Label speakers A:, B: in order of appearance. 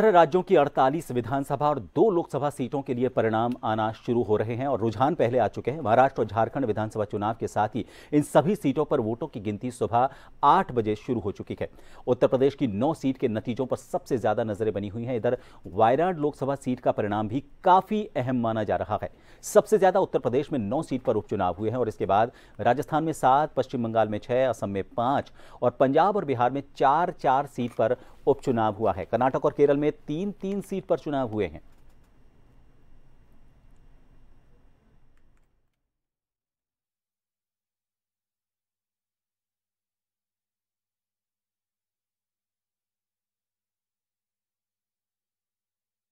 A: तरह राज्यों की 48 विधानसभा और दो लोकसभा सीटों के लिए परिणाम आना शुरू हो रहे हैं और रुझान पहले आ चुके हैं महाराष्ट्र और झारखंड विधानसभा चुनाव के साथ ही इन सभी सीटों पर वोटों की गिनती सुबह 8 बजे शुरू हो चुकी है उत्तर प्रदेश की 9 सीट के नतीजों पर सबसे ज्यादा नजरें बनी हुई हैं इधर वायनाड लोकसभा सीट का परिणाम भी काफी अहम माना जा रहा है सबसे ज्यादा उत्तर प्रदेश में नौ सीट पर उपचुनाव हुए हैं और इसके बाद राजस्थान में सात पश्चिम बंगाल में छह असम में पांच और पंजाब और बिहार में चार चार सीट पर उपचुनाव हुआ है कर्नाटक और केरल में तीन तीन सीट पर चुनाव हुए हैं